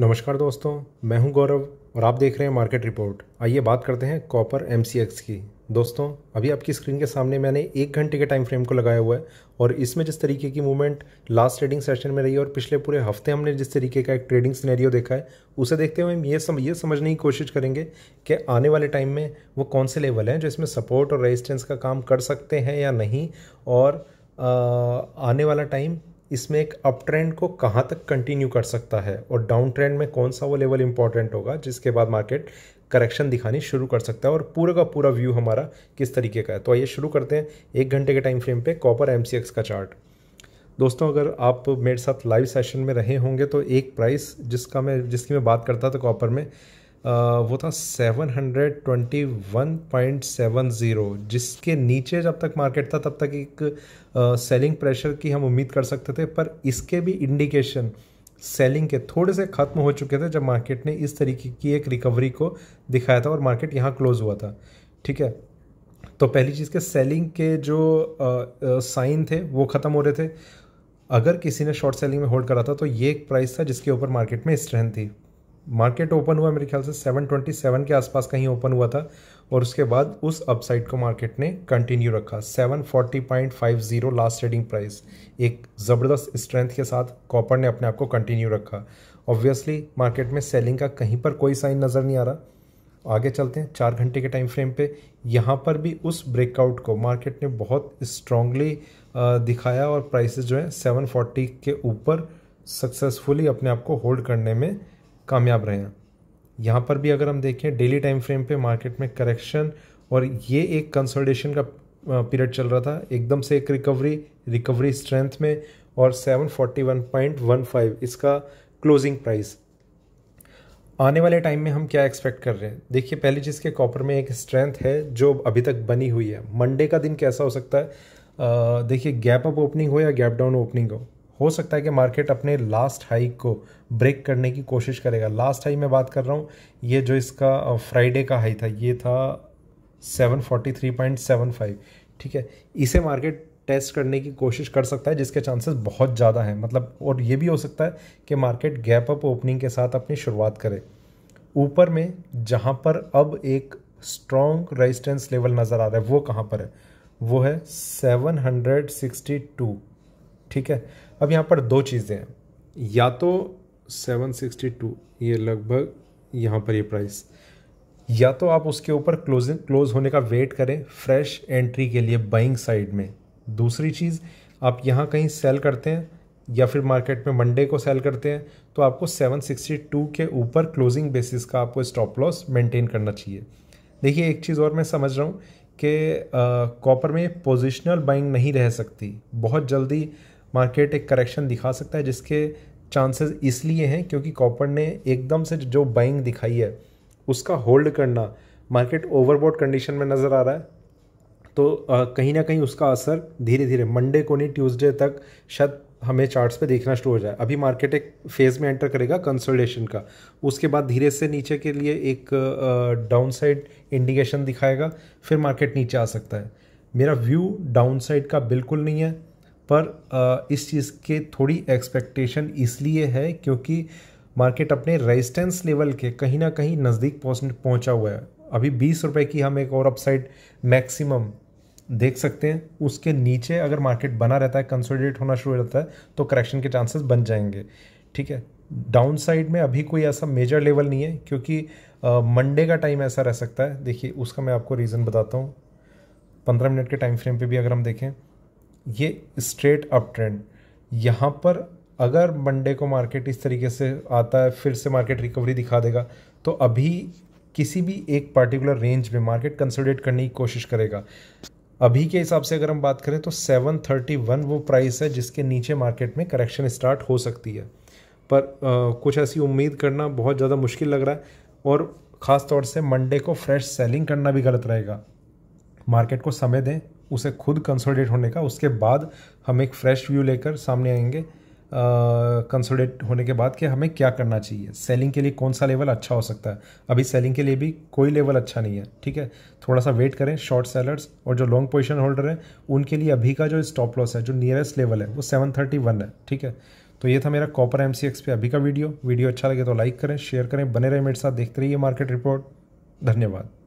नमस्कार दोस्तों मैं हूं गौरव और आप देख रहे हैं मार्केट रिपोर्ट आइए बात करते हैं कॉपर एम की दोस्तों अभी आपकी स्क्रीन के सामने मैंने एक घंटे के टाइम फ्रेम को लगाया हुआ है और इसमें जिस तरीके की मूवमेंट लास्ट ट्रेडिंग सेशन में रही है और पिछले पूरे हफ्ते हमने जिस तरीके का एक ट्रेडिंग सिनेरियो देखा है उसे देखते हुए हम ये सम ये समझने की कोशिश करेंगे कि आने वाले टाइम में वो कौन से लेवल हैं जो इसमें सपोर्ट और रेजिस्टेंस का काम कर सकते हैं या नहीं और आने वाला टाइम इसमें एक अप ट्रेंड को कहाँ तक कंटिन्यू कर सकता है और डाउन ट्रेंड में कौन सा वो लेवल इंपॉर्टेंट होगा जिसके बाद मार्केट करेक्शन दिखानी शुरू कर सकता है और पूरा का पूरा व्यू हमारा किस तरीके का है तो आइए शुरू करते हैं एक घंटे के टाइम फ्रेम पे कॉपर एम का चार्ट दोस्तों अगर आप मेरे साथ लाइव सेशन में रहे होंगे तो एक प्राइस जिसका मैं जिसकी मैं बात करता था कॉपर में वो था 721.70 जिसके नीचे जब तक मार्केट था तब तक एक सेलिंग प्रेशर की हम उम्मीद कर सकते थे पर इसके भी इंडिकेशन सेलिंग के थोड़े से ख़त्म हो चुके थे जब मार्केट ने इस तरीके की एक रिकवरी को दिखाया था और मार्केट यहाँ क्लोज़ हुआ था ठीक है तो पहली चीज़ के सेलिंग के जो साइन थे वो ख़त्म हो रहे थे अगर किसी ने शॉर्ट सेलिंग में होल्ड करा था तो ये एक प्राइस था जिसके ऊपर मार्केट में स्ट्रेंथ थी मार्केट ओपन हुआ मेरे ख्याल से 727 के आसपास कहीं ओपन हुआ था और उसके बाद उस अपसाइड को मार्केट ने कंटिन्यू रखा 740.50 लास्ट ट्रेडिंग प्राइस एक ज़बरदस्त स्ट्रेंथ के साथ कॉपर ने अपने आप को कंटिन्यू रखा ऑब्वियसली मार्केट में सेलिंग का कहीं पर कोई साइन नज़र नहीं आ रहा आगे चलते हैं चार घंटे के टाइम फ्रेम पे यहाँ पर भी उस ब्रेकआउट को मार्केट ने बहुत स्ट्रांगली दिखाया और प्राइसेस जो है 740 के ऊपर सक्सेसफुली अपने आप को होल्ड करने में कामयाब रहे हैं यहाँ पर भी अगर हम देखें डेली टाइम फ्रेम पे मार्केट में करेक्शन और ये एक कंसोलिडेशन का पीरियड चल रहा था एकदम से एक रिकवरी रिकवरी स्ट्रेंथ में और 741.15 इसका क्लोजिंग प्राइस आने वाले टाइम में हम क्या एक्सपेक्ट कर रहे हैं देखिए पहली चीज़ के कॉपर में एक स्ट्रेंथ है जो अभी तक बनी हुई है मंडे का दिन कैसा हो सकता है देखिए गैप अप ओपनिंग हो या गैप डाउन ओपनिंग हो हो सकता है कि मार्केट अपने लास्ट हाई को ब्रेक करने की कोशिश करेगा लास्ट हाई मैं बात कर रहा हूँ ये जो इसका फ्राइडे का हाई था ये था 743.75 ठीक है इसे मार्केट टेस्ट करने की कोशिश कर सकता है जिसके चांसेस बहुत ज़्यादा हैं मतलब और ये भी हो सकता है कि मार्केट गैप अप ओपनिंग के साथ अपनी शुरुआत करे ऊपर में जहाँ पर अब एक स्ट्रॉन्ग रेजिस्टेंस लेवल नज़र आ रहा है वो कहाँ पर है वो है 762 ठीक है अब यहाँ पर दो चीज़ें हैं या तो 762 ये लगभग यहाँ पर ये प्राइस या तो आप उसके ऊपर क्लोजिंग क्लोज होने का वेट करें फ्रेश एंट्री के लिए बाइंग साइड में दूसरी चीज़ आप यहाँ कहीं सेल करते हैं या फिर मार्केट में मंडे को सेल करते हैं तो आपको 762 के ऊपर क्लोजिंग बेसिस का आपको स्टॉप लॉस मेंटेन करना चाहिए देखिए एक चीज़ और मैं समझ रहा हूँ कि कॉपर में पोजिशनल बाइंग नहीं रह सकती बहुत जल्दी मार्केट एक करेक्शन दिखा सकता है जिसके चांसेस इसलिए हैं क्योंकि कॉपर ने एकदम से जो बाइंग दिखाई है उसका होल्ड करना मार्केट ओवरबोर्ड कंडीशन में नज़र आ रहा है तो कहीं ना कहीं उसका असर धीरे धीरे मंडे को नहीं ट्यूसडे तक शायद हमें चार्ट्स पे देखना शुरू हो जाए अभी मार्केट एक फेज़ में एंटर करेगा कंसोलिडेशन का उसके बाद धीरे से नीचे के लिए एक डाउन साइड इंडिकेशन दिखाएगा फिर मार्केट नीचे आ सकता है मेरा व्यू डाउन साइड का बिल्कुल नहीं है पर इस चीज़ के थोड़ी एक्सपेक्टेशन इसलिए है क्योंकि मार्केट अपने रेजिस्टेंस लेवल के कहीं ना कहीं नज़दीक पहुंचा हुआ है अभी बीस रुपए की हम एक और अपसाइड मैक्सिमम देख सकते हैं उसके नीचे अगर मार्केट बना रहता है कंसोलिडेट होना शुरू हो जाता है तो करेक्शन के चांसेस बन जाएंगे ठीक है डाउनसाइड में अभी कोई ऐसा मेजर लेवल नहीं है क्योंकि मंडे का टाइम ऐसा रह सकता है देखिए उसका मैं आपको रीज़न बताता हूँ पंद्रह मिनट के टाइम फ्रेम पे भी अगर हम देखें ये स्ट्रेट अप ट्रेंड यहाँ पर अगर मंडे को मार्केट इस तरीके से आता है फिर से मार्केट रिकवरी दिखा देगा तो अभी किसी भी एक पर्टिकुलर रेंज में मार्केट कंसोलिडेट करने की कोशिश करेगा अभी के हिसाब से अगर हम बात करें तो 731 वो प्राइस है जिसके नीचे मार्केट में करेक्शन स्टार्ट हो सकती है पर आ, कुछ ऐसी उम्मीद करना बहुत ज़्यादा मुश्किल लग रहा है और ख़ास तौर से मंडे को फ्रेश सेलिंग करना भी गलत रहेगा मार्केट को समय दें उसे खुद कंसोलिडेट होने का उसके बाद हम एक फ्रेश व्यू लेकर सामने आएंगे कंसोलिडेट होने के बाद कि हमें क्या करना चाहिए सेलिंग के लिए कौन सा लेवल अच्छा हो सकता है अभी सेलिंग के लिए भी कोई लेवल अच्छा नहीं है ठीक है थोड़ा सा वेट करें शॉर्ट सेलर्स और जो लॉन्ग पोजिशन होल्डर हैं उनके लिए अभी का जो स्टॉप लॉस है जो नियरेस्ट लेवल है वो सेवन थर्टी वन है ठीक है तो ये था मेरा कॉपर एम सी पे अभी का वीडियो वीडियो अच्छा लगे तो लाइक करें शेयर करें बने रहें मेरे साथ देखते रहिए मार्केट रिपोर्ट धन्यवाद